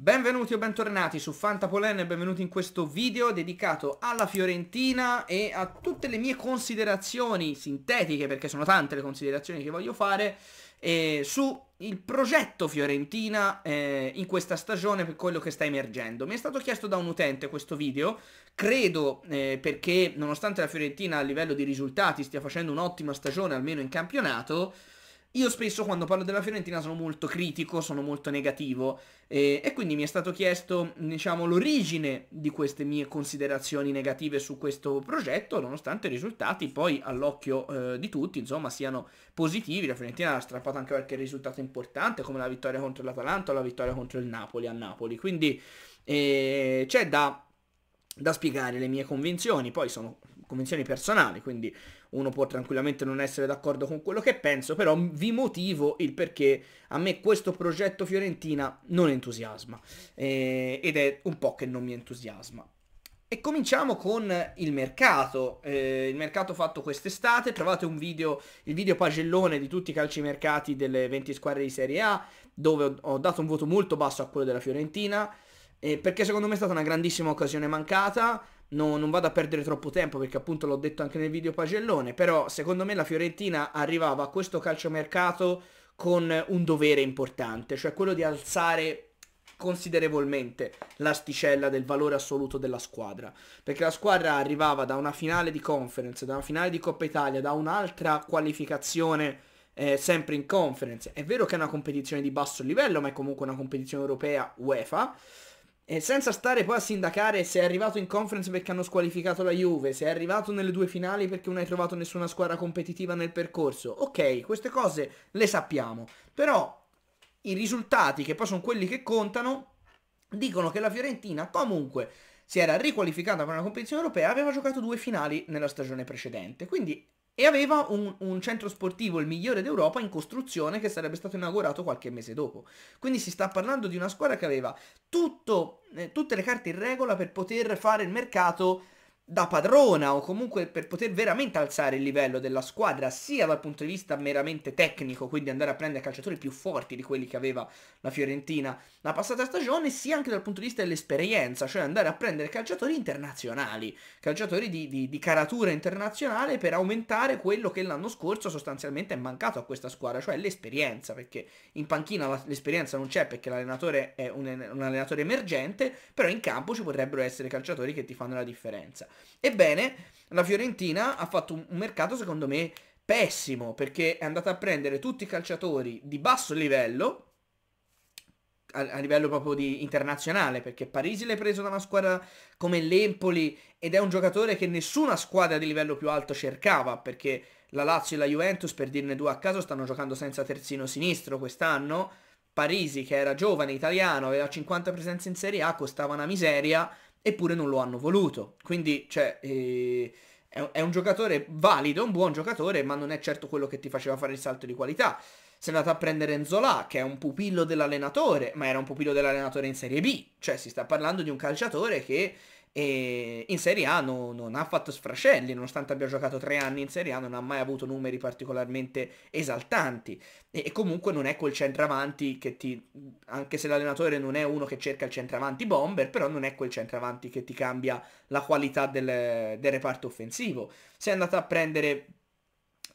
Benvenuti o bentornati su Fantapolen e benvenuti in questo video dedicato alla Fiorentina e a tutte le mie considerazioni sintetiche, perché sono tante le considerazioni che voglio fare, eh, su il progetto Fiorentina eh, in questa stagione per quello che sta emergendo. Mi è stato chiesto da un utente questo video, credo eh, perché nonostante la Fiorentina a livello di risultati stia facendo un'ottima stagione, almeno in campionato, io spesso quando parlo della Fiorentina sono molto critico, sono molto negativo eh, e quindi mi è stato chiesto diciamo, l'origine di queste mie considerazioni negative su questo progetto, nonostante i risultati poi all'occhio eh, di tutti insomma, siano positivi. La Fiorentina ha strappato anche qualche risultato importante come la vittoria contro l'Atalanta o la vittoria contro il Napoli a Napoli, quindi eh, c'è da da spiegare le mie convinzioni, poi sono convinzioni personali, quindi uno può tranquillamente non essere d'accordo con quello che penso, però vi motivo il perché a me questo progetto Fiorentina non entusiasma eh, ed è un po' che non mi entusiasma. E cominciamo con il mercato, eh, il mercato fatto quest'estate, trovate un video, il video pagellone di tutti i calcimercati delle 20 squadre di Serie A, dove ho dato un voto molto basso a quello della Fiorentina, eh, perché secondo me è stata una grandissima occasione mancata, non, non vado a perdere troppo tempo perché appunto l'ho detto anche nel video pagellone, però secondo me la Fiorentina arrivava a questo calciomercato con un dovere importante, cioè quello di alzare considerevolmente l'asticella del valore assoluto della squadra, perché la squadra arrivava da una finale di conference, da una finale di Coppa Italia, da un'altra qualificazione eh, sempre in conference. È vero che è una competizione di basso livello, ma è comunque una competizione europea UEFA e senza stare poi a sindacare se è arrivato in conference perché hanno squalificato la Juve, se è arrivato nelle due finali perché non hai trovato nessuna squadra competitiva nel percorso. Ok, queste cose le sappiamo, però i risultati, che poi sono quelli che contano, dicono che la Fiorentina comunque si era riqualificata per una competizione europea, aveva giocato due finali nella stagione precedente. Quindi e aveva un, un, centro sportivo il migliore d'Europa in costruzione che sarebbe stato inaugurato qualche mese dopo. Quindi si sta parlando di una squadra che aveva tutto, eh, tutte le carte in regola per poter fare il mercato da padrona o comunque per poter veramente alzare il livello della squadra sia dal punto di vista meramente tecnico, quindi andare a prendere calciatori più forti di quelli che aveva la Fiorentina la passata stagione, sia anche dal punto di vista dell'esperienza, cioè andare a prendere calciatori internazionali, calciatori di, di, di caratura internazionale per aumentare quello che l'anno scorso sostanzialmente è mancato a questa squadra, cioè l'esperienza, perché in panchina l'esperienza non c'è perché l'allenatore è un, un allenatore emergente, però in campo ci potrebbero essere calciatori che ti fanno la differenza. Ebbene, la Fiorentina ha fatto un mercato secondo me pessimo perché è andata a prendere tutti i calciatori di basso livello a, livello proprio di internazionale, perché Parisi l'hai preso da una squadra come l'Empoli ed è un giocatore che nessuna squadra di livello più alto cercava, perché la Lazio e la Juventus, per dirne due a caso, stanno giocando senza terzino sinistro quest'anno. Parisi, che era giovane, italiano, aveva 50 presenze in Serie A, costava una miseria eppure non lo hanno voluto. Quindi, cioè, eh, è, un giocatore valido, un buon giocatore, ma non è certo quello che ti faceva fare il salto di qualità. Si è andato a prendere Enzola, che è un pupillo dell'allenatore, ma era un pupillo dell'allenatore in Serie B. Cioè, si sta parlando di un calciatore che e in Serie A non, non ha fatto sfracelli, nonostante abbia giocato tre anni in Serie A non ha mai avuto numeri particolarmente esaltanti e, e comunque non è quel centravanti che ti, anche se l'allenatore non è uno che cerca il centravanti bomber, però non è quel centravanti che ti cambia la qualità del, del reparto offensivo. Se è andato a prendere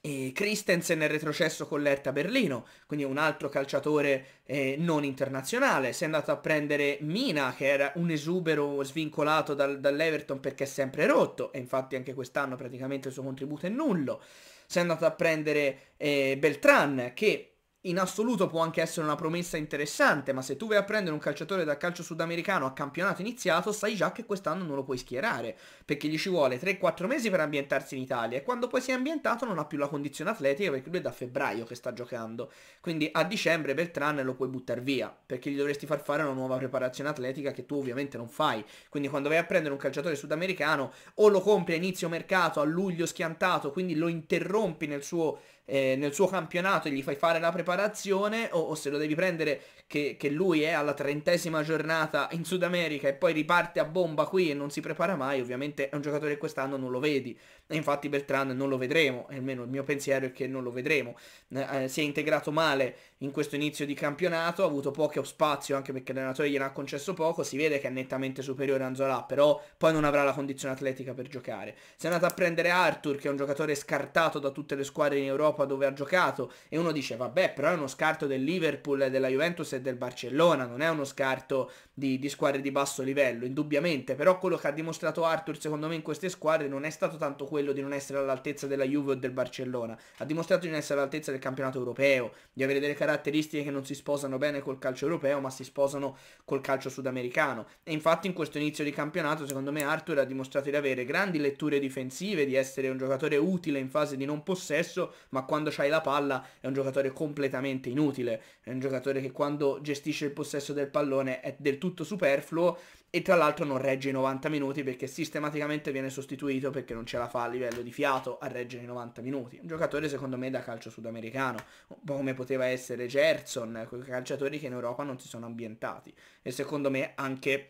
e Christensen è retrocesso con l'Erta Berlino, quindi un altro calciatore eh, non internazionale. Si è andato a prendere Mina, che era un esubero svincolato dal, dall'Everton perché è sempre rotto, e infatti anche quest'anno praticamente il suo contributo è nullo. Si è andato a prendere eh, Beltran, che in assoluto può anche essere una promessa interessante, ma se tu vai a prendere un calciatore dal calcio sudamericano a campionato iniziato, sai già che quest'anno non lo puoi schierare, perché gli ci vuole 3-4 mesi per ambientarsi in Italia e quando poi si è ambientato non ha più la condizione atletica perché lui è da febbraio che sta giocando. Quindi a dicembre Beltran lo puoi buttare via, perché gli dovresti far fare una nuova preparazione atletica che tu ovviamente non fai. Quindi quando vai a prendere un calciatore sudamericano o lo compri a inizio mercato, a luglio schiantato, quindi lo interrompi nel suo eh, nel suo campionato e gli fai fare la preparazione o, o se lo devi prendere che, che, lui è alla trentesima giornata in Sud America e poi riparte a bomba qui e non si prepara mai, ovviamente è un giocatore che quest'anno non lo vedi. E infatti Beltran non lo vedremo, almeno il mio pensiero è che non lo vedremo. Eh, eh, si è integrato male in questo inizio di campionato, ha avuto poco spazio anche perché l'allenatore gliene ha concesso poco, si vede che è nettamente superiore a Anzolà, però poi non avrà la condizione atletica per giocare. Si è andato a prendere Arthur che è un giocatore scartato da tutte le squadre in Europa Europa dove ha giocato e uno dice vabbè però è uno scarto del Liverpool, della Juventus e del Barcellona, non è uno scarto di, di, squadre di basso livello, indubbiamente, però quello che ha dimostrato Arthur secondo me in queste squadre non è stato tanto quello di non essere all'altezza della Juve o del Barcellona, ha dimostrato di non essere all'altezza del campionato europeo, di avere delle caratteristiche che non si sposano bene col calcio europeo ma si sposano col calcio sudamericano e infatti in questo inizio di campionato secondo me Arthur ha dimostrato di avere grandi letture difensive, di essere un giocatore utile in fase di non possesso ma quando c'hai la palla è un giocatore completamente inutile, è un giocatore che quando gestisce il possesso del pallone è del tutto tutto superfluo e tra l'altro non regge i 90 minuti perché sistematicamente viene sostituito perché non ce la fa a livello di fiato a reggere i 90 minuti. Un giocatore secondo me da calcio sudamericano, un po' come poteva essere Gerson, quei calciatori che in Europa non si sono ambientati e secondo me anche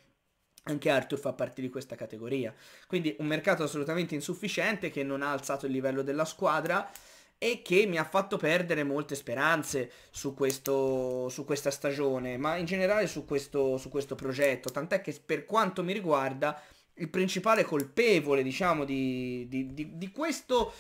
anche Arthur fa parte di questa categoria. Quindi un mercato assolutamente insufficiente che non ha alzato il livello della squadra e che mi ha fatto perdere molte speranze su, questo, su questa stagione, ma in generale su questo, su questo progetto, tant'è che per quanto mi riguarda il principale colpevole, diciamo, di, di, di, di questo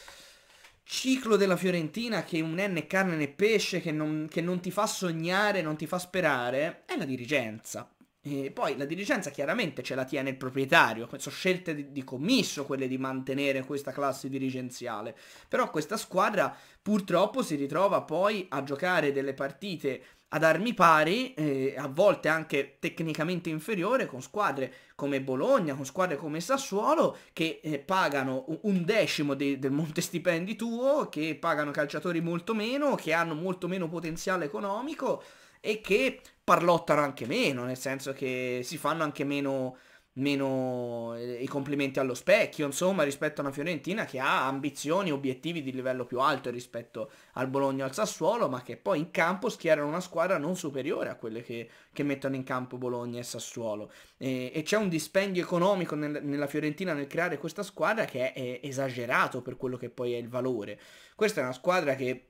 ciclo della Fiorentina che è un è carne né pesce, che non, che non ti fa sognare, non ti fa sperare, è la dirigenza. E poi la dirigenza chiaramente ce la tiene il proprietario, sono scelte di, di, commisso quelle di mantenere questa classe dirigenziale, però questa squadra purtroppo si ritrova poi a giocare delle partite ad armi pari, eh, a volte anche tecnicamente inferiore, con squadre come Bologna, con squadre come Sassuolo, che eh, pagano un decimo de del monte stipendi tuo, che pagano calciatori molto meno, che hanno molto meno potenziale economico e che parlottano anche meno, nel senso che si fanno anche meno, meno eh, i complimenti allo specchio, insomma, rispetto a una Fiorentina che ha ambizioni, e obiettivi di livello più alto rispetto al Bologna e al Sassuolo, ma che poi in campo schierano una squadra non superiore a quelle che, che mettono in campo Bologna e Sassuolo. E, e c'è un dispendio economico nel, nella Fiorentina nel creare questa squadra che è, è esagerato per quello che poi è il valore. Questa è una squadra che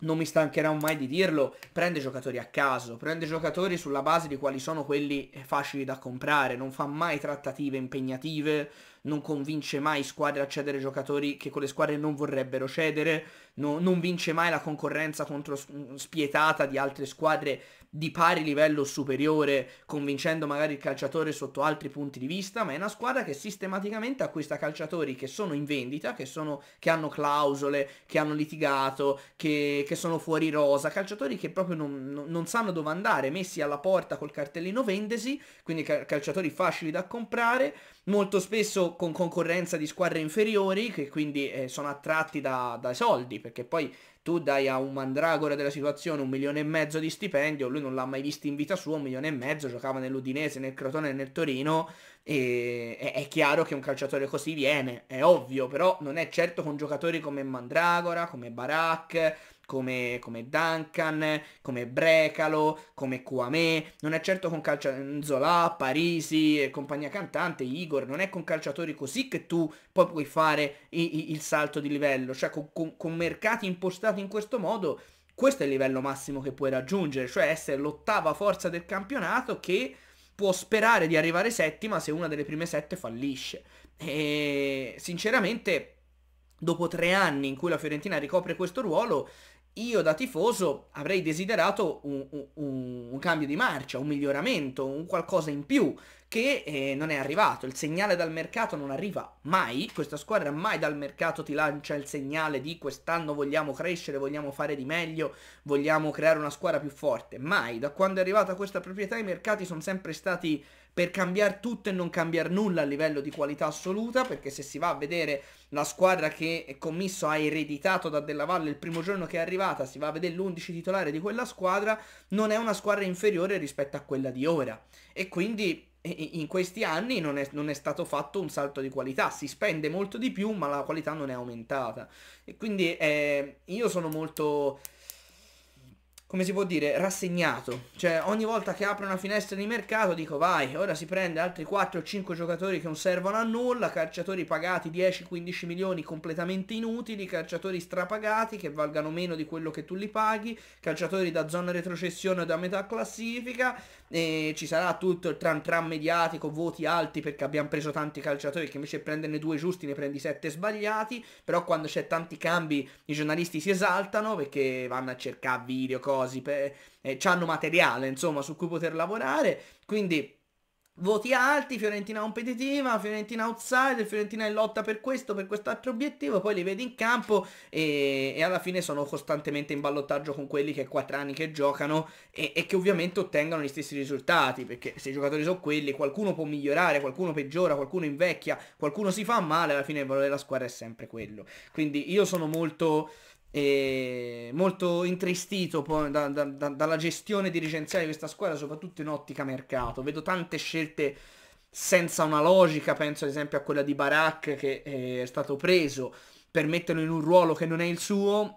non mi stancherò mai di dirlo, prende giocatori a caso, prende giocatori sulla base di quali sono quelli eh, facili da comprare, non fa mai trattative impegnative, non convince mai squadre a cedere giocatori che quelle squadre non vorrebbero cedere, no, non vince mai la concorrenza contro spietata di altre squadre di pari livello superiore, convincendo magari il calciatore sotto altri punti di vista, ma è una squadra che sistematicamente acquista calciatori che sono in vendita, che, sono, che hanno clausole, che hanno litigato, che, che, sono fuori rosa, calciatori che proprio non, non sanno dove andare, messi alla porta col cartellino vendesi, quindi calciatori facili da comprare, molto spesso con concorrenza di squadre inferiori, che quindi eh, sono attratti da, dai soldi, perché poi tu dai a un mandragora della situazione un milione e mezzo di stipendio, lui non l'ha mai visto in vita sua, un milione e mezzo, giocava nell'Udinese, nel Crotone e nel Torino, e è, chiaro che un calciatore così viene, è ovvio, però non è certo con giocatori come Mandragora, come Barak, come, come Duncan, come Brecalo, come Kouamé, non è certo con calciatori Zola, Parisi e compagnia cantante, Igor, non è con calciatori così che tu poi puoi fare i, i, il salto di livello, cioè con, con, con mercati impostati in questo modo questo è il livello massimo che puoi raggiungere, cioè essere l'ottava forza del campionato che può sperare di arrivare settima se una delle prime sette fallisce. E sinceramente, dopo tre anni in cui la Fiorentina ricopre questo ruolo, io da tifoso avrei desiderato un, un, un, cambio di marcia, un miglioramento, un qualcosa in più che eh, non è arrivato. Il segnale dal mercato non arriva mai, questa squadra mai dal mercato ti lancia il segnale di quest'anno vogliamo crescere, vogliamo fare di meglio, vogliamo creare una squadra più forte. Mai, da quando è arrivata questa proprietà i mercati sono sempre stati per cambiare tutto e non cambiare nulla a livello di qualità assoluta, perché se si va a vedere la squadra che Commisso ha ereditato da Della Valle il primo giorno che è arrivata, si va a vedere l'11 titolare di quella squadra, non è una squadra inferiore rispetto a quella di ora. E quindi in questi anni non è, non è, stato fatto un salto di qualità, si spende molto di più ma la qualità non è aumentata e quindi eh, io sono molto come si può dire, rassegnato. Cioè, ogni volta che apro una finestra di mercato dico vai, ora si prende altri 4 o 5 giocatori che non servono a nulla, calciatori pagati 10-15 milioni completamente inutili, calciatori strapagati che valgano meno di quello che tu li paghi, calciatori da zona retrocessione o da metà classifica, eh, ci sarà tutto il tram tram mediatico, voti alti perché abbiamo preso tanti calciatori che invece prenderne due giusti ne prendi sette sbagliati, però quando c'è tanti cambi i giornalisti si esaltano perché vanno a cercare video, cose, eh, hanno materiale insomma su cui poter lavorare, quindi Voti alti, Fiorentina competitiva, Fiorentina outsider, Fiorentina in lotta per questo, per quest'altro obiettivo, poi li vedi in campo e, e alla fine sono costantemente in ballottaggio con quelli che 4 anni che giocano e, e, che ovviamente ottengano gli stessi risultati, perché se i giocatori sono quelli qualcuno può migliorare, qualcuno peggiora, qualcuno invecchia, qualcuno si fa male, alla fine il valore della squadra è sempre quello. Quindi io sono molto e molto intristito poi da, da, da, dalla gestione dirigenziale di questa squadra, soprattutto in ottica mercato. Vedo tante scelte senza una logica, penso ad esempio a quella di Barak che eh, è stato preso per metterlo in un ruolo che non è il suo.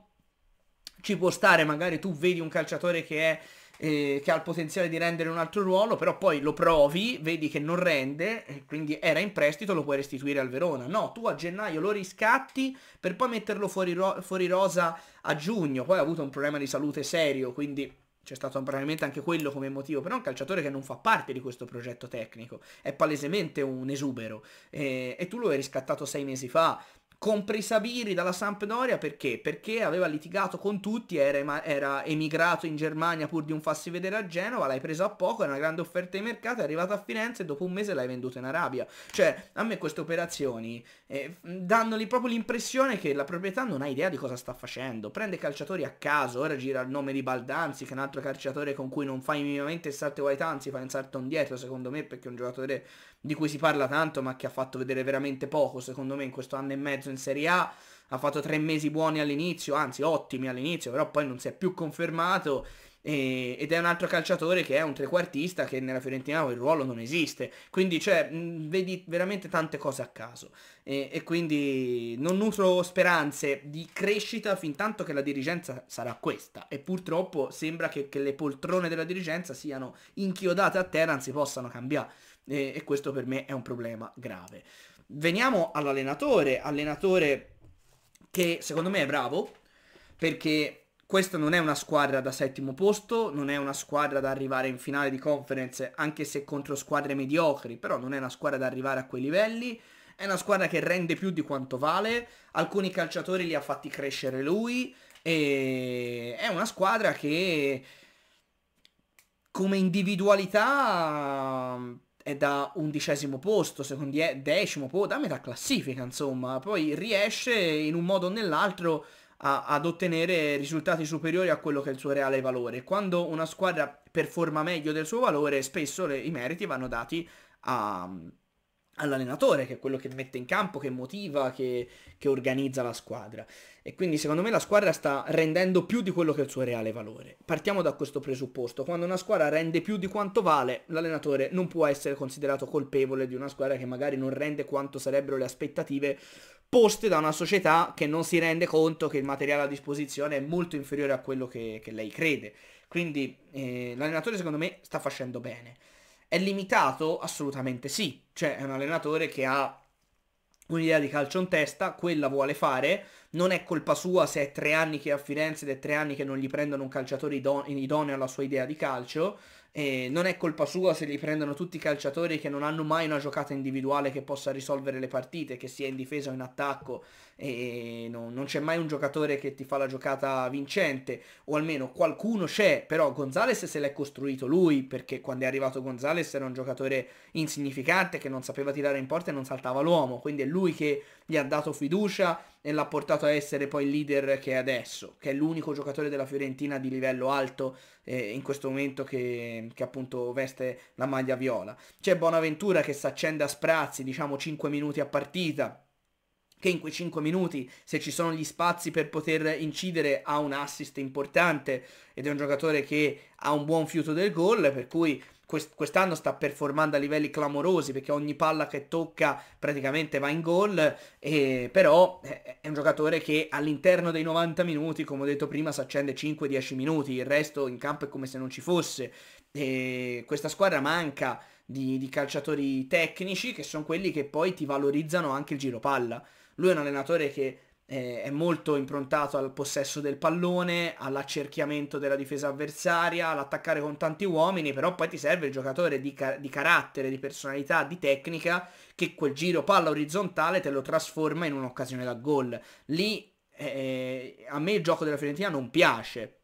Ci può stare, magari tu vedi un calciatore che è eh, che ha il potenziale di rendere un altro ruolo, però poi lo provi, vedi che non rende, eh, quindi era in prestito, lo puoi restituire al Verona. No, tu a gennaio lo riscatti per poi metterlo fuori, ro fuori rosa a giugno, poi ha avuto un problema di salute serio, quindi c'è stato probabilmente anche quello come motivo, però è un calciatore che non fa parte di questo progetto tecnico, è palesemente un esubero e, eh, e tu lo hai riscattato sei mesi fa, compresa Biri dalla Sampdoria perché? Perché aveva litigato con tutti, era, era, emigrato in Germania pur di un farsi vedere a Genova, l'hai preso a poco, era una grande offerta di mercato, è arrivato a Firenze e dopo un mese l'hai venduto in Arabia. Cioè, a me queste operazioni eh, danno proprio l'impressione che la proprietà non ha idea di cosa sta facendo. Prende calciatori a caso, ora gira il nome di Baldanzi, che è un altro calciatore con cui non fai minimamente il salto ai tanzi, fai un salto indietro secondo me perché è un giocatore di cui si parla tanto ma che ha fatto vedere veramente poco secondo me in questo anno e mezzo in Serie A. Ha fatto tre mesi buoni all'inizio, anzi ottimi all'inizio, però poi non si è più confermato ed è un altro calciatore che è un trequartista che nella Fiorentina il ruolo non esiste quindi cioè vedi veramente tante cose a caso e, e quindi non nutro speranze di crescita fin tanto che la dirigenza sarà questa e purtroppo sembra che, che le poltrone della dirigenza siano inchiodate a terra anzi possano cambiare e, e questo per me è un problema grave. Veniamo all'allenatore, allenatore che secondo me è bravo perché questa non è una squadra da settimo posto, non è una squadra da arrivare in finale di conference, anche se contro squadre mediocri, però non è una squadra da arrivare a quei livelli. È una squadra che rende più di quanto vale, alcuni calciatori li ha fatti crescere lui, e è una squadra che come individualità è da undicesimo posto, secondo eh, decimo posto, da metà classifica insomma, poi riesce in un modo o nell'altro a, ad ottenere risultati superiori a quello che è il suo reale valore. Quando una squadra performa meglio del suo valore, spesso le, i meriti vanno dati a, all'allenatore, che è quello che mette in campo, che motiva, che, che, organizza la squadra. E quindi secondo me la squadra sta rendendo più di quello che è il suo reale valore. Partiamo da questo presupposto. Quando una squadra rende più di quanto vale, l'allenatore non può essere considerato colpevole di una squadra che magari non rende quanto sarebbero le aspettative poste da una società che non si rende conto che il materiale a disposizione è molto inferiore a quello che, che lei crede. Quindi eh, l'allenatore secondo me sta facendo bene è limitato? Assolutamente sì. Cioè è un allenatore che ha un'idea di calcio in testa, quella vuole fare, non è colpa sua se è tre anni che è a Firenze ed è tre anni che non gli prendono un calciatore idoneo alla sua idea di calcio, e non è colpa sua se li prendono tutti i calciatori che non hanno mai una giocata individuale che possa risolvere le partite, che sia in difesa o in attacco, e non, non c'è mai un giocatore che ti fa la giocata vincente, o almeno qualcuno c'è, però Gonzales se l'è costruito lui, perché quando è arrivato Gonzales era un giocatore insignificante che non sapeva tirare in porta e non saltava l'uomo, quindi è lui che gli ha dato fiducia e l'ha portato a essere poi il leader che è adesso, che è l'unico giocatore della Fiorentina di livello alto eh, in questo momento che, che, appunto veste la maglia viola. C'è Bonaventura che si accende a sprazzi, diciamo 5 minuti a partita, che in quei 5 minuti, se ci sono gli spazi per poter incidere, ha un assist importante ed è un giocatore che ha un buon fiuto del gol, per cui quest'anno sta performando a livelli clamorosi perché ogni palla che tocca praticamente va in gol, e però eh, è un giocatore che all'interno dei 90 minuti, come ho detto prima, si accende 5-10 minuti, il resto in campo è come se non ci fosse. E questa squadra manca di, di calciatori tecnici che sono quelli che poi ti valorizzano anche il giro palla. Lui è un allenatore che è molto improntato al possesso del pallone, all'accerchiamento della difesa avversaria, all'attaccare con tanti uomini, però poi ti serve il giocatore di, car di, carattere, di personalità, di tecnica, che quel giro palla orizzontale te lo trasforma in un'occasione da gol. Lì eh, eh, a me il gioco della Fiorentina non piace,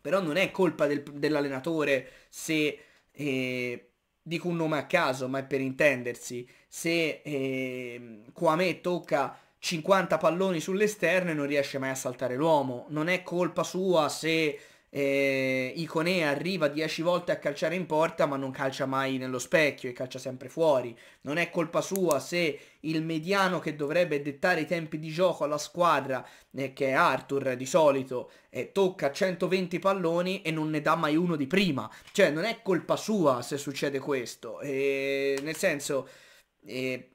però non è colpa del, dell'allenatore se... Eh, dico un nome a caso, ma è per intendersi, se eh, me tocca 50 palloni sull'esterno e non riesce mai a saltare l'uomo. Non è colpa sua se eh, Iconè arriva 10 volte a calciare in porta ma non calcia mai nello specchio e calcia sempre fuori. Non è colpa sua se il mediano che dovrebbe dettare i tempi di gioco alla squadra, eh, che è Arthur di solito, eh, tocca 120 palloni e non ne dà mai uno di prima. Cioè non è colpa sua se succede questo. E, eh, nel senso... Eh,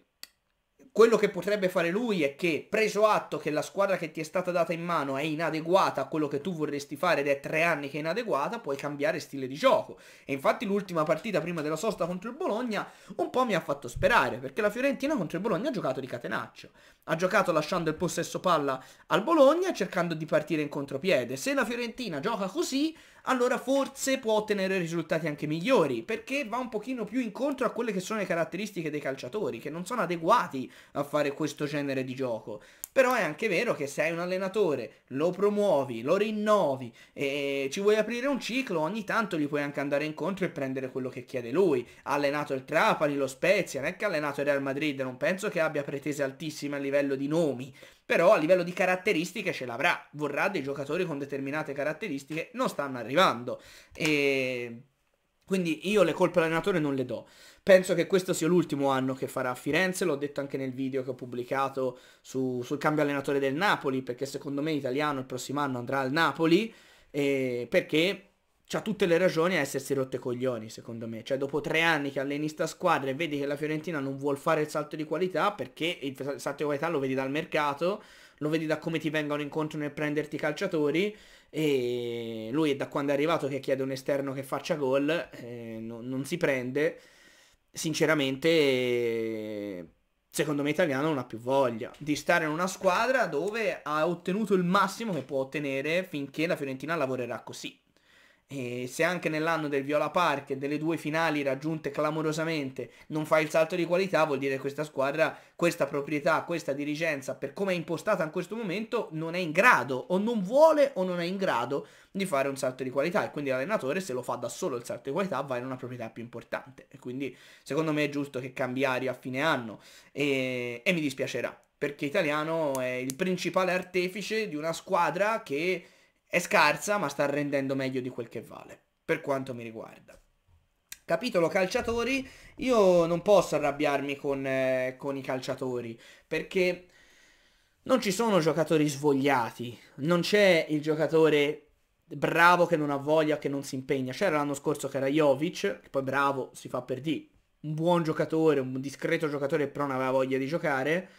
quello che potrebbe fare lui è che, preso atto che la squadra che ti è stata data in mano è inadeguata a quello che tu vorresti fare ed è tre anni che è inadeguata, puoi cambiare stile di gioco. E infatti l'ultima partita prima della sosta contro il Bologna un po' mi ha fatto sperare, perché la Fiorentina contro il Bologna ha giocato di catenaccio. Ha giocato lasciando il possesso palla al Bologna cercando di partire in contropiede. Se la Fiorentina gioca così, allora forse può ottenere risultati anche migliori, perché va un pochino più incontro a quelle che sono le caratteristiche dei calciatori, che non sono adeguati a fare questo genere di gioco. Però è anche vero che se hai un allenatore, lo promuovi, lo rinnovi e ci vuoi aprire un ciclo, ogni tanto gli puoi anche andare incontro e prendere quello che chiede lui. Ha allenato il Trapani, lo Spezia, non è che ha allenato il Real Madrid, non penso che abbia pretese altissime a livello di nomi, però a livello di caratteristiche ce l'avrà, vorrà dei giocatori con determinate caratteristiche, non stanno arrivando. E... Quindi io le colpe all'allenatore non le do. Penso che questo sia l'ultimo anno che farà a Firenze, l'ho detto anche nel video che ho pubblicato su, sul cambio allenatore del Napoli, perché secondo me l'italiano il prossimo anno andrà al Napoli, eh, perché c'ha tutte le ragioni a essersi rotte coglioni, secondo me. Cioè, dopo tre anni che alleni sta squadra e vedi che la Fiorentina non vuole fare il salto di qualità, perché il salto di qualità lo vedi dal mercato, lo vedi da come ti vengono incontro nel prenderti i calciatori, e lui è da quando è arrivato che chiede un esterno che faccia gol, eh, no, non si prende. Sinceramente... secondo me italiano non ha più voglia di stare in una squadra dove ha ottenuto il massimo che può ottenere finché la Fiorentina lavorerà così. E se anche nell'anno del Viola Park e delle due finali raggiunte clamorosamente non fai il salto di qualità, vuol dire che questa squadra, questa proprietà, questa dirigenza, per come è impostata in questo momento, non è in grado o non vuole o non è in grado di fare un salto di qualità. E quindi l'allenatore, se lo fa da solo il salto di qualità, va in una proprietà più importante. E quindi secondo me è giusto che cambi aria a fine anno e, e mi dispiacerà perché Italiano è il principale artefice di una squadra che è scarsa, ma sta rendendo meglio di quel che vale, per quanto mi riguarda. Capitolo calciatori, io non posso arrabbiarmi con, eh, con i calciatori, perché non ci sono giocatori svogliati, non c'è il giocatore bravo che non ha voglia, che non si impegna. C'era l'anno scorso che era Jovic, che poi bravo si fa per di, un buon giocatore, un discreto giocatore, però non aveva voglia di giocare.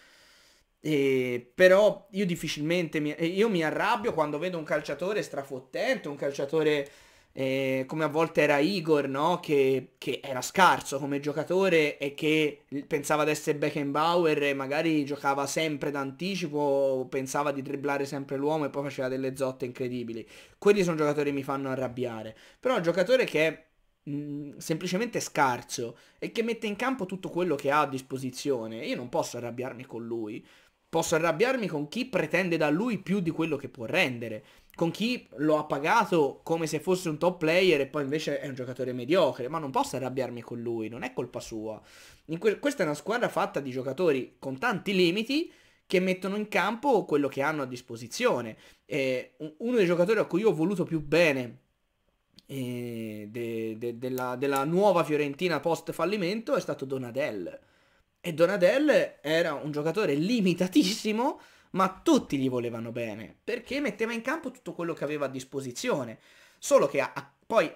E, ehm, però io difficilmente mi, eh, io mi arrabbio quando vedo un calciatore strafottente, un calciatore eh, come a volte era Igor, no? che, che, era scarso come giocatore e che pensava di essere Beckenbauer e magari giocava sempre d'anticipo, pensava di dribblare sempre l'uomo e poi faceva delle zotte incredibili. Quelli sono giocatori che mi fanno arrabbiare. Però un giocatore che è mhmm, semplicemente scarso e che mette in campo tutto quello che ha a disposizione, io non posso arrabbiarmi con lui. Posso arrabbiarmi con chi pretende da lui più di quello che può rendere, con chi lo ha pagato come se fosse un top player e poi invece è un giocatore mediocre, ma non posso arrabbiarmi con lui, non è colpa sua. Que questa è una squadra fatta di giocatori con tanti limiti che mettono in campo quello che hanno a disposizione. Eh, uno dei giocatori a cui io ho voluto più bene eh, de de della, della nuova Fiorentina post fallimento è stato Donadel e Donadel era un giocatore limitatissimo, ma tutti gli volevano bene, perché metteva in campo tutto quello che aveva a disposizione. Solo che a, a, poi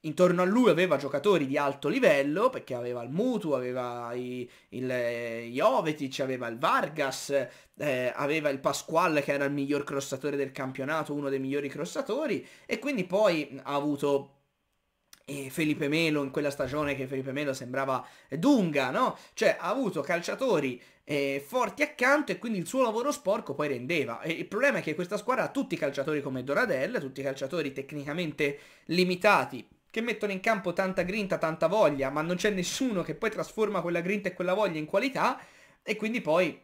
intorno a lui aveva giocatori di alto livello, perché aveva il Mutu, aveva i, il, eh, Jovetic, aveva il Vargas, eh, aveva il Pasquale che era il miglior crossatore del campionato, uno dei migliori crossatori, e quindi poi ha avuto e Felipe Melo in quella stagione che Felipe Melo sembrava Dunga, no? Cioè ha avuto calciatori eh, forti accanto e quindi il suo lavoro sporco poi rendeva. E il problema è che questa squadra ha tutti i calciatori come Doradella, tutti i calciatori tecnicamente limitati che mettono in campo tanta grinta, tanta voglia, ma non c'è nessuno che poi trasforma quella grinta e quella voglia in qualità e quindi poi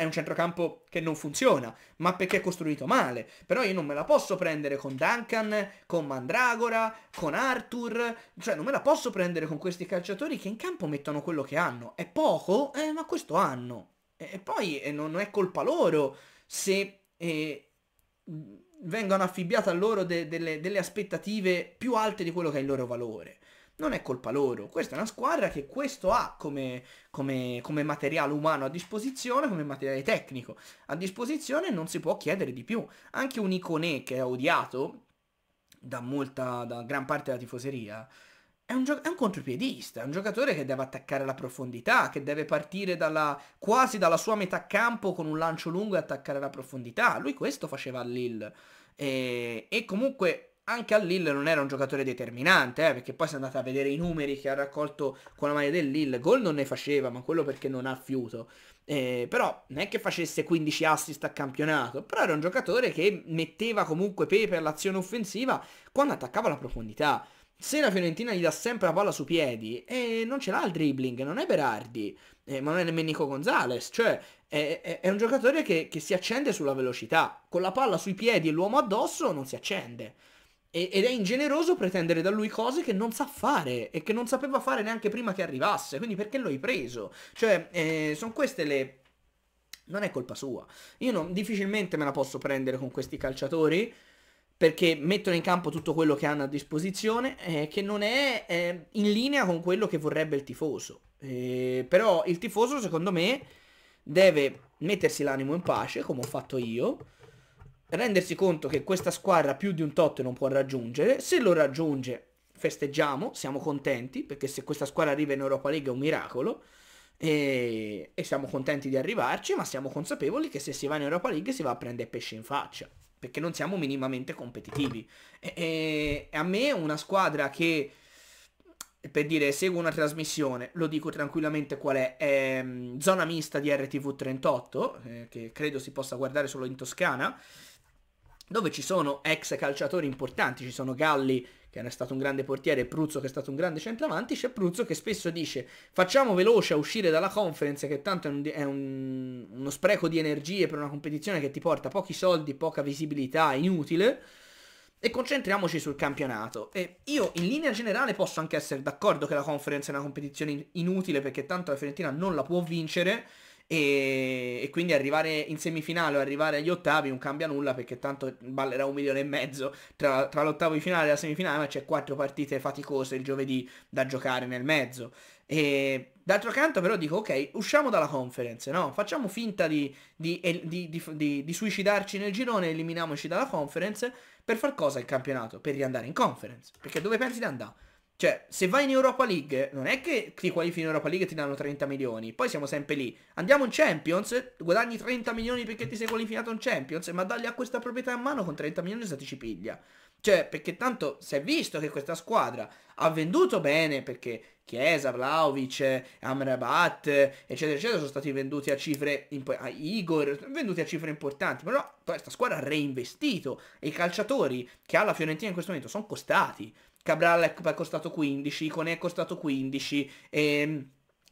è un centrocampo che non funziona, ma perché è costruito male. Però io non me la posso prendere con Duncan, con Mandragora, con Arthur, cioè non me la posso prendere con questi calciatori che in campo mettono quello che hanno. È poco, eh, ma questo hanno. E, e poi eh, non, è colpa loro se eh, vengono affibbiate a loro de, delle, delle aspettative più alte di quello che è il loro valore non è colpa loro. Questa è una squadra che questo ha come, come, come materiale umano a disposizione, come materiale tecnico a disposizione, non si può chiedere di più. Anche un Iconè che è odiato da, molta, da gran parte della tifoseria, è un, è un, contropiedista, è un giocatore che deve attaccare la profondità, che deve partire dalla, quasi dalla sua metà campo con un lancio lungo e attaccare la profondità. Lui questo faceva a Lille. E, e comunque anche al Lille non era un giocatore determinante, eh, perché poi se andate a vedere i numeri che ha raccolto con la maglia del Lille, gol non ne faceva, ma quello perché non ha fiuto. Eh, però non è che facesse 15 assist a campionato, però era un giocatore che metteva comunque pepe all'azione offensiva quando attaccava la profondità. Se la Fiorentina gli dà sempre la palla su piedi, eh, non ce l'ha il dribbling, non è Berardi, eh, ma non è nemmeno Nico Gonzalez, cioè è, è, è un giocatore che, che si accende sulla velocità, con la palla sui piedi e l'uomo addosso non si accende ed è ingeneroso pretendere da lui cose che non sa fare e che non sapeva fare neanche prima che arrivasse, quindi perché lo hai preso? Cioè, eh, sono queste le... Non è colpa sua. Io non, difficilmente me la posso prendere con questi calciatori perché mettono in campo tutto quello che hanno a disposizione eh, che non è eh, in linea con quello che vorrebbe il tifoso. Eh, però il tifoso, secondo me, deve mettersi l'animo in pace, come ho fatto io, rendersi conto che questa squadra più di un tot non può raggiungere, se lo raggiunge festeggiamo, siamo contenti, perché se questa squadra arriva in Europa League è un miracolo, e, e, siamo contenti di arrivarci, ma siamo consapevoli che se si va in Europa League si va a prendere pesce in faccia, perché non siamo minimamente competitivi. E, e, a me una squadra che, per dire, seguo una trasmissione, lo dico tranquillamente qual è, è mm, zona mista di RTV38, eh, che credo si possa guardare solo in Toscana, dove ci sono ex calciatori importanti, ci sono Galli che è stato un grande portiere e Pruzzo che è stato un grande centravanti, c'è Pruzzo che spesso dice facciamo veloce a uscire dalla conference che tanto è, un, è un, uno spreco di energie per una competizione che ti porta pochi soldi, poca visibilità, inutile, e concentriamoci sul campionato. E io in linea generale posso anche essere d'accordo che la conference è una competizione inutile perché tanto la Fiorentina non la può vincere, e, e quindi arrivare in semifinale o arrivare agli ottavi non cambia nulla perché tanto ballerà un milione e mezzo tra, tra l'ottavo di finale e la semifinale ma c'è quattro partite faticose il giovedì da giocare nel mezzo e d'altro canto però dico ok usciamo dalla conference no? facciamo finta di, di, di, di suicidarci nel girone eliminiamoci dalla conference per far cosa il campionato? per riandare in conference perché dove pensi di andare? Cioè, se vai in Europa League, non è che ti qualifichi in Europa League e ti danno 30 milioni. Poi siamo sempre lì. Andiamo in Champions, guadagni 30 milioni perché ti sei qualificato in Champions, ma dagli a questa proprietà in mano con 30 milioni se ti ci piglia. Cioè, perché tanto si è visto che questa squadra ha venduto bene, perché Chiesa, Vlaovic, Amrabat, eccetera, eccetera, sono stati venduti a cifre, a Igor, venduti a cifre importanti, però questa squadra ha reinvestito e i calciatori che ha la Fiorentina in questo momento sono costati. Cabral è costato 15, Icone è costato 15, ehm,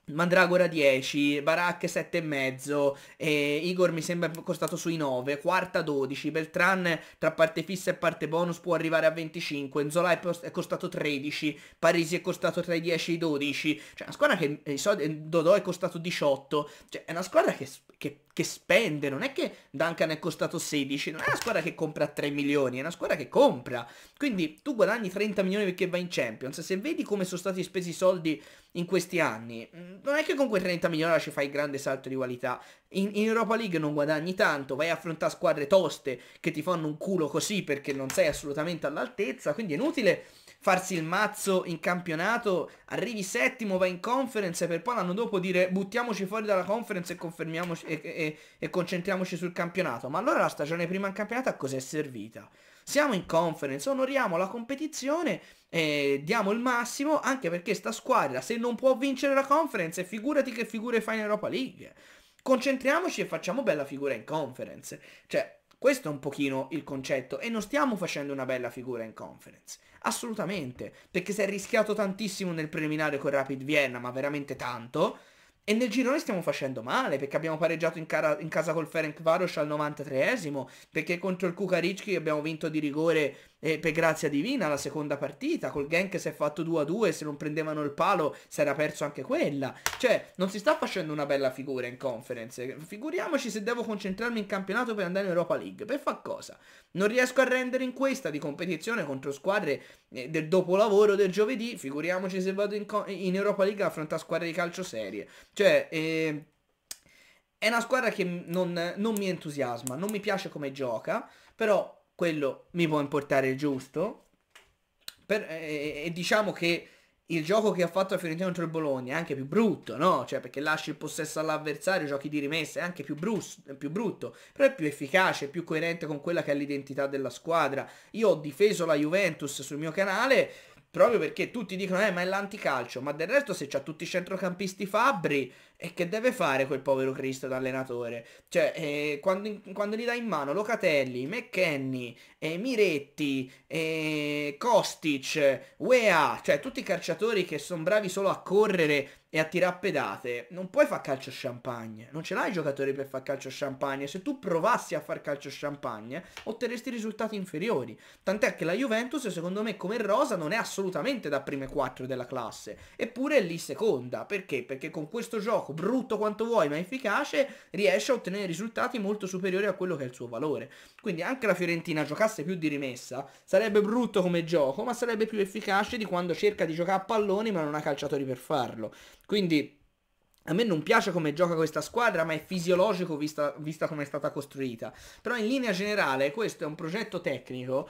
Mandragora 10, Barak 7,5, eh, Igor mi sembra costato sui 9, Quarta 12, Beltran tra parte fissa e parte bonus può arrivare a 25, Nzola è, costato 13, Parisi è costato tra i 10 e i 12, cioè una squadra che, eh, eh Dodò è costato 18, cioè è una squadra che, che che spende, non è che Duncan è costato 16, non è una squadra che compra 3 milioni, è una squadra che compra. Quindi tu guadagni 30 milioni perché vai in Champions, se vedi come sono stati spesi i soldi in questi anni, mm, non è che con quei 30 milioni ci fai il grande salto di qualità. In, in Europa League non guadagni tanto, vai a affrontare squadre toste che ti fanno un culo così perché non sei assolutamente all'altezza, quindi è inutile farsi il mazzo in campionato, arrivi settimo, vai in conference per poi l'anno dopo dire buttiamoci fuori dalla conference e, e, e, e concentriamoci sul campionato. Ma allora la stagione prima in campionato a cosa è servita? Siamo in conference, onoriamo la competizione e diamo il massimo anche perché sta squadra se non può vincere la conference figurati che figure fa in Europa League. Concentriamoci e facciamo bella figura in conference. Cioè, questo è un pochino il concetto e non stiamo facendo una bella figura in conference. Assolutamente, perché si è rischiato tantissimo nel preliminare con Rapid Vienna, ma veramente tanto. E nel girone stiamo facendo male, perché abbiamo pareggiato in, cara- in casa col Ferenc Varos al 93esimo, perché contro il Kukaricki abbiamo vinto di rigore eh, per grazia divina la seconda partita, col Genk si è fatto 2-2, se non prendevano il palo si era perso anche quella. Cioè, non si sta facendo una bella figura in conference. Figuriamoci se devo concentrarmi in campionato per andare in Europa League. Per far cosa? Non riesco a rendere in questa di competizione contro squadre eh, del dopolavoro del giovedì, figuriamoci se vado in, in Europa League a affrontare squadre di calcio serie. Cioè, eh, è una squadra che non, non mi entusiasma, non mi piace come gioca, però quello mi può importare il giusto. Per, e, e, diciamo che il gioco che ha fatto la Fiorentina contro il Bologna è anche più brutto, no? Cioè perché lasci il possesso all'avversario, giochi di rimessa, è anche più, brus, più brutto, però è più efficace, è più coerente con quella che è l'identità della squadra. Io ho difeso la Juventus sul mio canale proprio perché tutti dicono eh ma è l'anticalcio ma del resto se c'ha tutti i centrocampisti fabbri e che deve fare quel povero Cristo da allenatore? Cioè, eh, quando, quando, gli dà in mano Locatelli, McKenny, eh, Miretti, eh, Kostic, Wea, cioè tutti i calciatori che sono bravi solo a correre e a tirare pedate, non puoi far calcio champagne. Non ce l'hai giocatori per far calcio champagne. Se tu provassi a far calcio champagne, otterresti risultati inferiori. Tant'è che la Juventus, secondo me, come rosa, non è assolutamente da prime quattro della classe. Eppure è lì seconda. Perché? Perché con questo gioco gioco, brutto quanto vuoi ma efficace, riesce a ottenere risultati molto superiori a quello che è il suo valore. Quindi anche la Fiorentina giocasse più di rimessa, sarebbe brutto come gioco, ma sarebbe più efficace di quando cerca di giocare a palloni ma non ha calciatori per farlo. Quindi a me non piace come gioca questa squadra, ma è fisiologico vista, vista come è stata costruita. Però in linea generale questo è un progetto tecnico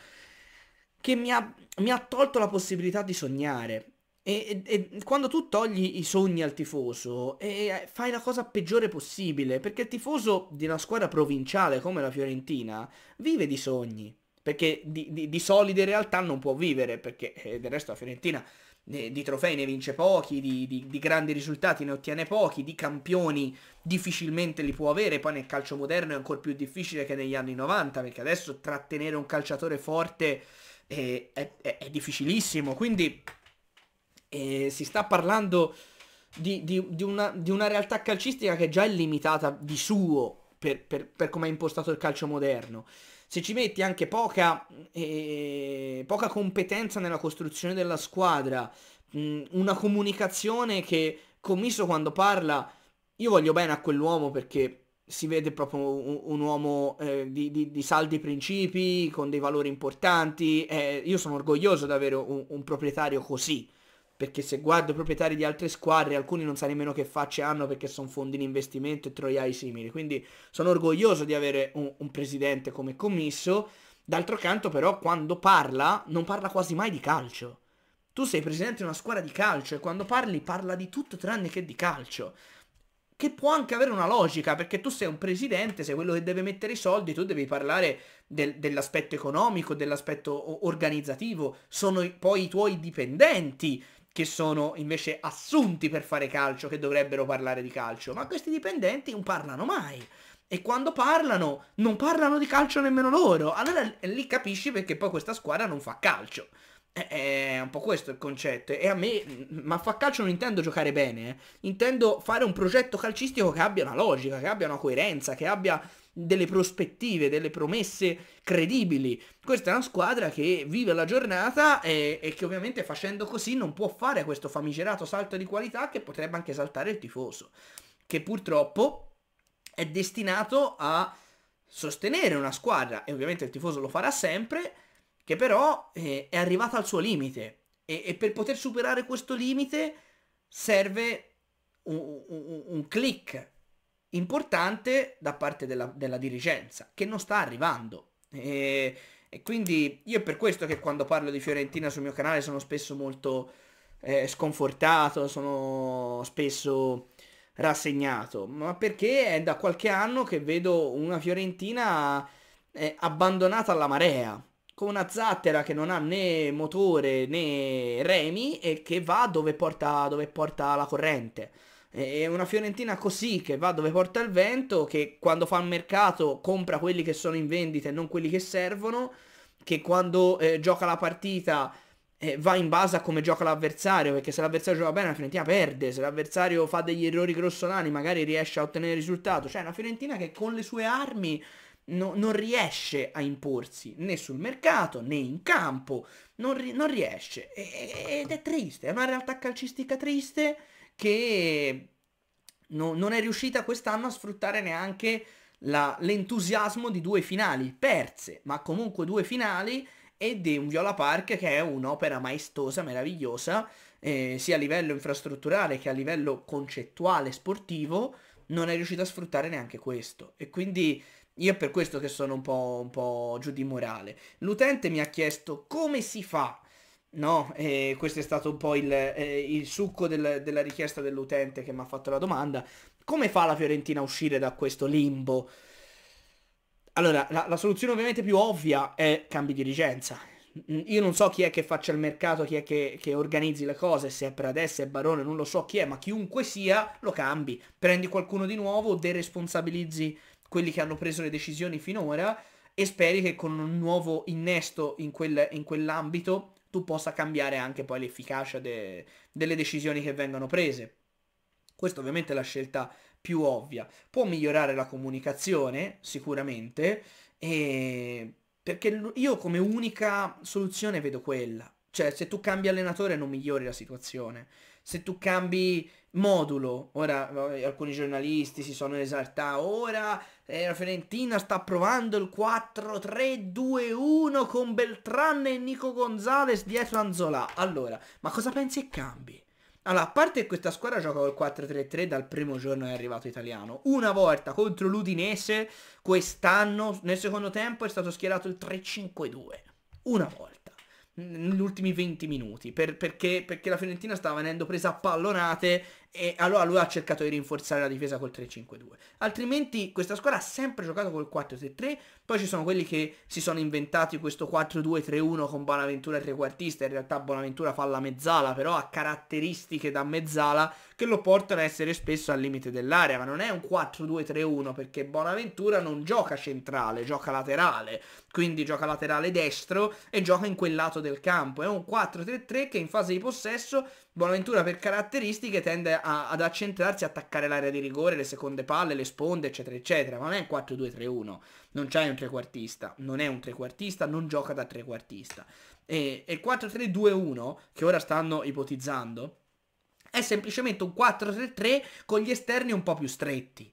che mi ha, mi ha tolto la possibilità di sognare e, e, e, quando tu togli i sogni al tifoso e, fai la cosa peggiore possibile, perché il tifoso di una squadra provinciale come la Fiorentina vive di sogni, perché di, di, di solide realtà non può vivere, perché eh, del resto la Fiorentina eh, di trofei ne vince pochi, di, di, grandi risultati ne ottiene pochi, di campioni difficilmente li può avere, poi nel calcio moderno è ancora più difficile che negli anni 90, perché adesso trattenere un calciatore forte eh, è, è, è difficilissimo, quindi e si sta parlando di, di, di, una, di una, realtà calcistica che già è limitata di suo per, per, per come è impostato il calcio moderno. Se ci metti anche poca, eh, poca competenza nella costruzione della squadra, mh, mm, una comunicazione che Commisso quando parla, io voglio bene a quell'uomo perché si vede proprio un, un uomo eh, di, di, di, saldi principi, con dei valori importanti. Eh, io sono orgoglioso di avere un, un proprietario così perché se guardo i proprietari di altre squadre, alcuni non sa nemmeno che facce hanno perché sono fondi in investimento e troiai simili. Quindi sono orgoglioso di avere un, un presidente come commisso. D'altro canto però quando parla non parla quasi mai di calcio. Tu sei presidente di una squadra di calcio e quando parli parla di tutto tranne che di calcio. Che può anche avere una logica, perché tu sei un presidente, sei quello che deve mettere i soldi, tu devi parlare del, dell'aspetto economico, dell'aspetto organizzativo, sono poi i tuoi dipendenti che sono invece assunti per fare calcio, che dovrebbero parlare di calcio, ma questi dipendenti non parlano mai. E quando parlano, non parlano di calcio nemmeno loro. Allora lì capisci perché poi questa squadra non fa calcio. Eh, è un po' questo il concetto. E a me, ma fa calcio non intendo giocare bene, eh. intendo fare un progetto calcistico che abbia una logica, che abbia una coerenza, che abbia delle prospettive, delle promesse credibili. Questa è una squadra che vive la giornata e, eh, e che ovviamente facendo così non può fare questo famigerato salto di qualità che potrebbe anche saltare il tifoso, che purtroppo è destinato a sostenere una squadra, e ovviamente il tifoso lo farà sempre, che però eh, è arrivata al suo limite. E, e per poter superare questo limite serve un, un, un click importante da parte della, della dirigenza, che non sta arrivando. E, e, quindi io è per questo che quando parlo di Fiorentina sul mio canale sono spesso molto eh, sconfortato, sono spesso rassegnato, ma perché è da qualche anno che vedo una Fiorentina eh, abbandonata alla marea, con una zattera che non ha né motore né remi e che va dove porta, dove porta la corrente. È una Fiorentina così che va dove porta il vento, che quando fa il mercato compra quelli che sono in vendita e non quelli che servono, che quando eh, gioca la partita eh, va in base a come gioca l'avversario, perché se l'avversario gioca bene la Fiorentina perde, se l'avversario fa degli errori grossolani magari riesce a ottenere risultato, cioè è una Fiorentina che con le sue armi no, non riesce a imporsi né sul mercato né in campo, non, ri non riesce ed è triste, è una realtà calcistica triste che no, non è riuscita quest'anno a sfruttare neanche la, l'entusiasmo di due finali, perse, ma comunque due finali, e di un Viola Park che è un'opera maestosa, meravigliosa, eh, sia a livello infrastrutturale che a livello concettuale sportivo, non è riuscito a sfruttare neanche questo. E quindi io è per questo che sono un po', un po giù di morale. L'utente mi ha chiesto come si fa No, eh, questo è stato un po' il, eh, il succo del, della richiesta dell'utente che mi ha fatto la domanda. Come fa la Fiorentina a uscire da questo limbo? Allora, la, la soluzione ovviamente più ovvia è cambi dirigenza. Io non so chi è che faccia il mercato, chi è che, che organizzi le cose, se è Prades, se è Barone, non lo so chi è, ma chiunque sia lo cambi. Prendi qualcuno di nuovo, deresponsabilizzi quelli che hanno preso le decisioni finora e speri che con un nuovo innesto in, quel, in quell'ambito tu possa cambiare anche poi l'efficacia de- delle decisioni che vengono prese. Questa ovviamente è la scelta più ovvia. Può migliorare la comunicazione, sicuramente, e... perché io come unica soluzione vedo quella. Cioè, se tu cambi allenatore non migliori la situazione. Se tu cambi modulo, ora eh, alcuni giornalisti si sono esaltati, ah, ora e eh, la Fiorentina sta provando il 4-3-2-1 con Beltran e Nico Gonzalez dietro Anzola. Allora, ma cosa pensi e cambi? Allora, a parte che questa squadra gioca col 4-3-3 dal primo giorno è arrivato italiano. Una volta contro l'Udinese, quest'anno, nel secondo tempo, è stato schierato il 3-5-2. Una volta. Negli ultimi 20 minuti. Per, perché, perché la Fiorentina stava venendo presa a pallonate e allora lui ha cercato di rinforzare la difesa col 3-5-2. Altrimenti questa squadra ha sempre giocato col 4-3-3, poi ci sono quelli che si sono inventati questo 4-2-3-1 con Bonaventura trequartista, in realtà Bonaventura fa la mezzala, però ha caratteristiche da mezzala che lo portano a essere spesso al limite dell'area, ma non è un 4-2-3-1 perché Bonaventura non gioca centrale, gioca laterale, quindi gioca laterale destro e gioca in quel lato del campo, è un 4-3-3 che in fase di possesso Buonaventura per caratteristiche tende a, ad accentrarsi, attaccare l'area di rigore, le seconde palle, le sponde, eccetera, eccetera. Ma non è un 4-2-3-1, non c'hai un trequartista, non è un trequartista, non gioca da trequartista. e il 4-3-2-1, che ora stanno ipotizzando, è semplicemente un 4-3-3 con gli esterni un po' più stretti.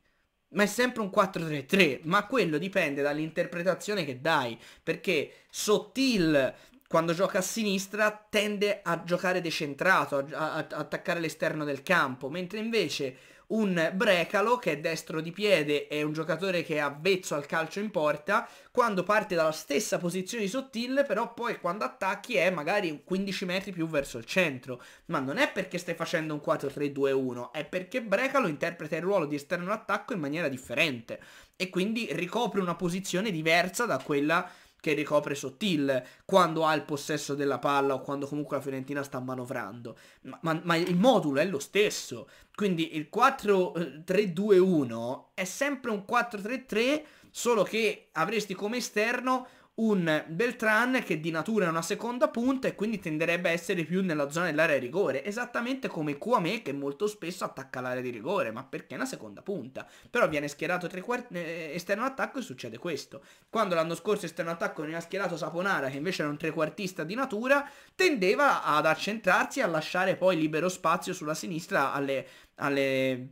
Ma è sempre un 4-3-3, ma quello dipende dall'interpretazione che dai, perché Sottil quando gioca a sinistra tende a giocare decentrato, a, a, a attaccare l'esterno del campo, mentre invece un Brecalo che è destro di piede è un giocatore che è avvezzo al calcio in porta quando parte dalla stessa posizione di Sottile però poi quando attacchi è magari 15 metri più verso il centro ma non è perché stai facendo un 4-3-2-1 è perché Brecalo interpreta il ruolo di esterno d'attacco in maniera differente e quindi ricopre una posizione diversa da quella che ricopre Sottil quando ha il possesso della palla o quando comunque la Fiorentina sta manovrando. Ma, ma, ma il modulo è lo stesso. Quindi il 4-3-2-1 eh, è sempre un 4-3-3, solo che avresti come esterno un Beltran che di natura è una seconda punta e quindi tenderebbe a essere più nella zona dell'area di rigore, esattamente come Kouame che molto spesso attacca l'area di rigore, ma perché è una seconda punta. Però viene schierato eh, esterno attacco e succede questo. Quando l'anno scorso esterno attacco ne ha schierato Saponara, che invece era un trequartista di natura, tendeva ad accentrarsi e a lasciare poi libero spazio sulla sinistra alle, alle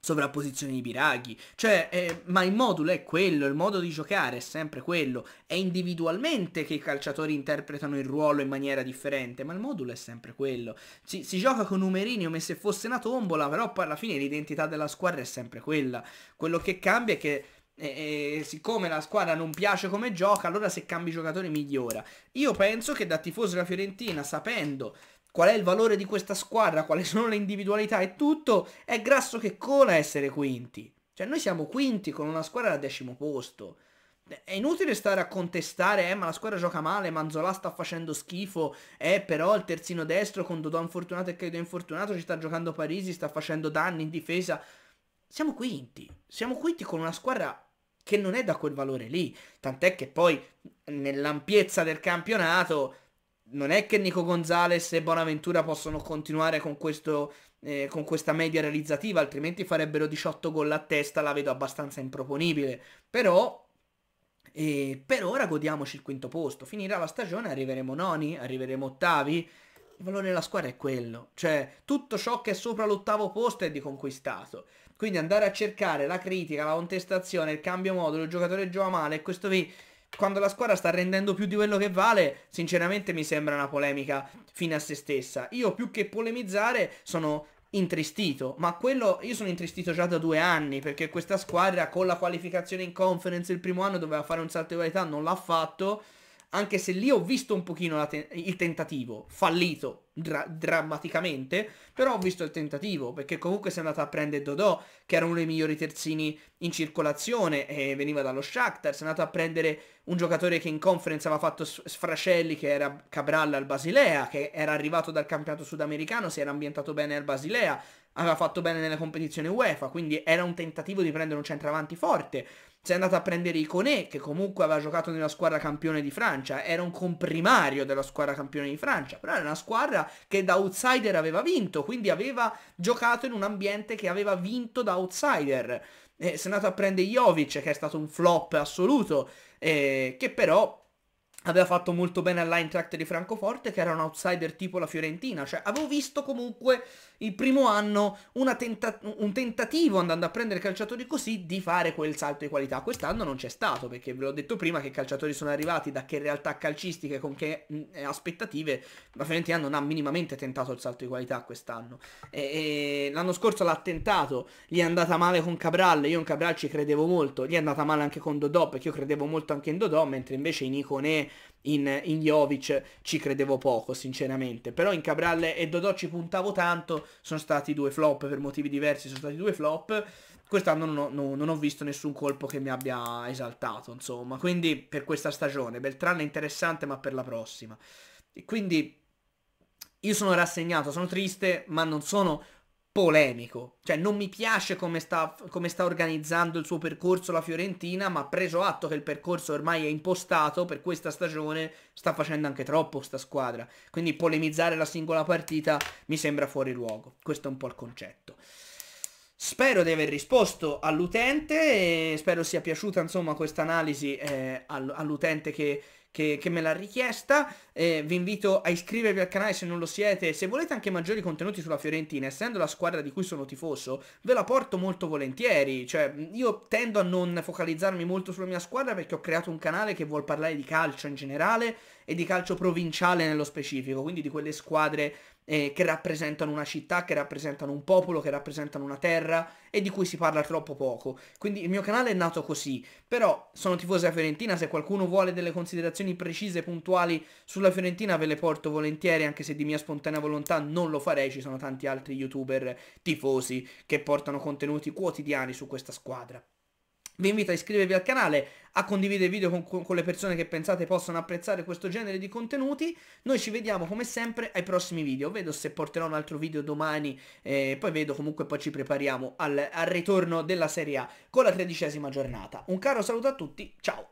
sovrapposizione di piraghi, cioè, eh, ma il modulo è quello, il modo di giocare è sempre quello, è individualmente che i calciatori interpretano il ruolo in maniera differente, ma il modulo è sempre quello, si, si gioca con numerini come se fosse una tombola, però poi alla fine l'identità della squadra è sempre quella, quello che cambia è che e, eh, e, eh, siccome la squadra non piace come gioca, allora se cambi giocatore migliora. Io penso che da tifoso della Fiorentina, sapendo qual è il valore di questa squadra, quali sono le individualità e tutto, è grasso che cola essere quinti. Cioè noi siamo quinti con una squadra al decimo posto. È inutile stare a contestare, eh, ma la squadra gioca male, Manzola sta facendo schifo, eh, però il terzino destro con Dodon Fortunato e Credo infortunato ci sta giocando Parisi, sta facendo danni in difesa. Siamo quinti, siamo quinti con una squadra che non è da quel valore lì, tant'è che poi nell'ampiezza del campionato non è che Nico Gonzalez e Bonaventura possono continuare con, questo, eh, con questa media realizzativa, altrimenti farebbero 18 gol a testa, la vedo abbastanza improponibile. Però eh, per ora godiamoci il quinto posto. Finirà la stagione, arriveremo noni, arriveremo ottavi. Il valore della squadra è quello, cioè tutto ciò che è sopra l'ottavo posto è di conquistato. Quindi andare a cercare la critica, la contestazione, il cambio modulo, il giocatore gioca male, questo vi quando la squadra sta rendendo più di quello che vale, sinceramente mi sembra una polemica fine a se stessa. Io più che polemizzare sono intristito, ma quello io sono intristito già da due anni perché questa squadra con la qualificazione in conference il primo anno doveva fare un salto di qualità, non l'ha fatto anche se lì ho visto un pochino te- il tentativo, fallito dra- drammaticamente, però ho visto il tentativo, perché comunque si è andato a prendere Dodò, che era uno dei migliori terzini in circolazione, e veniva dallo Shakhtar, si è andato a prendere un giocatore che in conference aveva fatto sfrascelli, che era Cabral al Basilea, che era arrivato dal campionato sudamericano, si era ambientato bene al Basilea, aveva fatto bene nelle competizioni UEFA, quindi era un tentativo di prendere un centravanti forte. Si è andato a prendere Iconé, che comunque aveva giocato nella squadra campione di Francia, era un comprimario della squadra campione di Francia, però era una squadra che da outsider aveva vinto, quindi aveva giocato in un ambiente che aveva vinto da outsider. Eh, si è andato a prendere Jovic, che è stato un flop assoluto, eh, che però aveva fatto molto bene al line track di Francoforte che era un outsider tipo la Fiorentina, cioè avevo visto comunque il primo anno tenta un tentativo andando a prendere calciatori così di fare quel salto di qualità, quest'anno non c'è stato perché ve l'ho detto prima che i calciatori sono arrivati da che realtà calcistiche con che aspettative la Fiorentina non ha minimamente tentato il salto di qualità quest'anno l'anno scorso l'ha tentato, gli è andata male con Cabral, io in Cabral ci credevo molto, gli è andata male anche con Dodò perché io credevo molto anche in Dodò mentre invece in Icone in, in Jovic ci credevo poco sinceramente, però in Cabral e Dodò ci puntavo tanto, sono stati due flop per motivi diversi, sono stati due flop, quest'anno non ho, no, non ho visto nessun colpo che mi abbia esaltato insomma, quindi per questa stagione Beltran è interessante ma per la prossima, quindi io sono rassegnato, sono triste ma non sono polemico. Cioè non mi piace come sta, come sta, organizzando il suo percorso la Fiorentina, ma preso atto che il percorso ormai è impostato per questa stagione, sta facendo anche troppo sta squadra. Quindi polemizzare la singola partita mi sembra fuori luogo. Questo è un po' il concetto. Spero di aver risposto all'utente e spero sia piaciuta insomma questa analisi eh, all'utente che che, che me l'ha richiesta. Eh, vi invito a iscrivervi al canale se non lo siete. Se volete anche maggiori contenuti sulla Fiorentina, essendo la squadra di cui sono tifoso, ve la porto molto volentieri. Cioè, io tendo a non focalizzarmi molto sulla mia squadra perché ho creato un canale che vuol parlare di calcio in generale e di calcio provinciale nello specifico, quindi di quelle squadre eh, che rappresentano una città, che rappresentano un popolo, che rappresentano una terra e di cui si parla troppo poco. Quindi il mio canale è nato così, però sono tifosa fiorentina, se qualcuno vuole delle considerazioni precise, puntuali sulla Fiorentina ve le porto volentieri, anche se di mia spontanea volontà non lo farei, ci sono tanti altri youtuber tifosi che portano contenuti quotidiani su questa squadra. Vi invito a iscrivervi al canale, a condividere il video con, con, con le persone che pensate possano apprezzare questo genere di contenuti. Noi ci vediamo come sempre ai prossimi video. Vedo se porterò un altro video domani, eh, poi vedo comunque poi ci prepariamo al, al ritorno della Serie A con la tredicesima giornata. Un caro saluto a tutti, ciao!